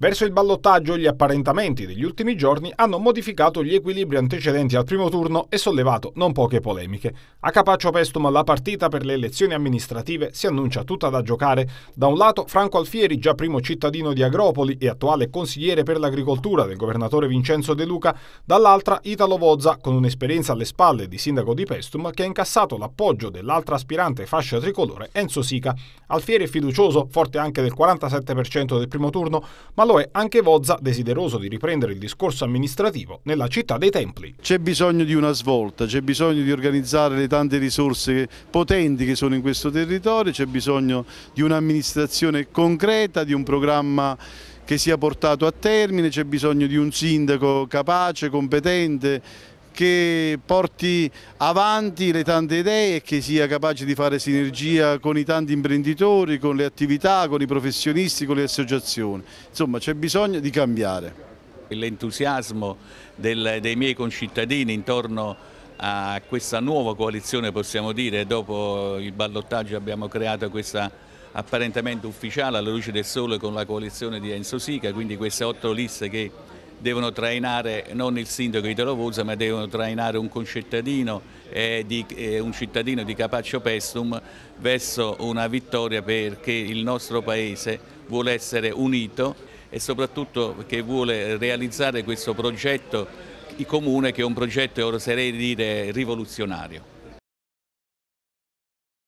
Verso il ballottaggio gli apparentamenti degli ultimi giorni hanno modificato gli equilibri antecedenti al primo turno e sollevato non poche polemiche. A Capaccio Pestum la partita per le elezioni amministrative si annuncia tutta da giocare. Da un lato Franco Alfieri, già primo cittadino di Agropoli e attuale consigliere per l'agricoltura del governatore Vincenzo De Luca, dall'altra Italo Vozza con un'esperienza alle spalle di sindaco di Pestum che ha incassato l'appoggio dell'altra aspirante fascia tricolore Enzo Sica. Alfieri è fiducioso, forte anche del 47% del primo turno, ma lo è anche Vozza, desideroso di riprendere il discorso amministrativo nella città dei templi. C'è bisogno di una svolta, c'è bisogno di organizzare le tante risorse potenti che sono in questo territorio, c'è bisogno di un'amministrazione concreta, di un programma che sia portato a termine, c'è bisogno di un sindaco capace, competente, che porti avanti le tante idee e che sia capace di fare sinergia con i tanti imprenditori, con le attività, con i professionisti, con le associazioni. Insomma c'è bisogno di cambiare. L'entusiasmo dei miei concittadini intorno a questa nuova coalizione possiamo dire, dopo il ballottaggio abbiamo creato questa apparentemente ufficiale alla luce del sole con la coalizione di Enzo Sica, quindi queste otto liste che devono trainare non il sindaco di Telovozza ma devono trainare un concittadino, eh, di, eh, un cittadino di Capaccio Pestum verso una vittoria perché il nostro Paese vuole essere unito e soprattutto che vuole realizzare questo progetto comune che è un progetto, oserei dire, rivoluzionario.